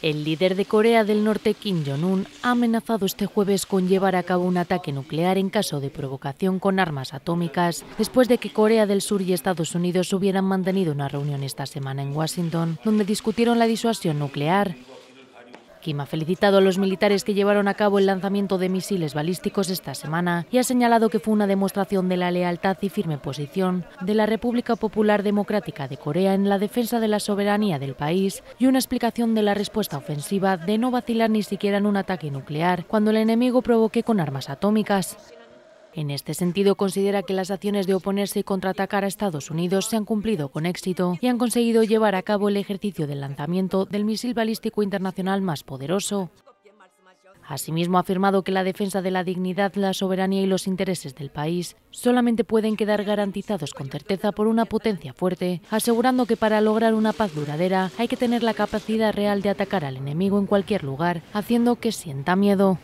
El líder de Corea del Norte, Kim Jong-un, ha amenazado este jueves con llevar a cabo un ataque nuclear en caso de provocación con armas atómicas, después de que Corea del Sur y Estados Unidos hubieran mantenido una reunión esta semana en Washington, donde discutieron la disuasión nuclear. Kim ha felicitado a los militares que llevaron a cabo el lanzamiento de misiles balísticos esta semana y ha señalado que fue una demostración de la lealtad y firme posición de la República Popular Democrática de Corea en la defensa de la soberanía del país y una explicación de la respuesta ofensiva de no vacilar ni siquiera en un ataque nuclear cuando el enemigo provoque con armas atómicas. En este sentido, considera que las acciones de oponerse y contraatacar a Estados Unidos se han cumplido con éxito y han conseguido llevar a cabo el ejercicio del lanzamiento del misil balístico internacional más poderoso. Asimismo, ha afirmado que la defensa de la dignidad, la soberanía y los intereses del país solamente pueden quedar garantizados con certeza por una potencia fuerte, asegurando que para lograr una paz duradera hay que tener la capacidad real de atacar al enemigo en cualquier lugar, haciendo que sienta miedo.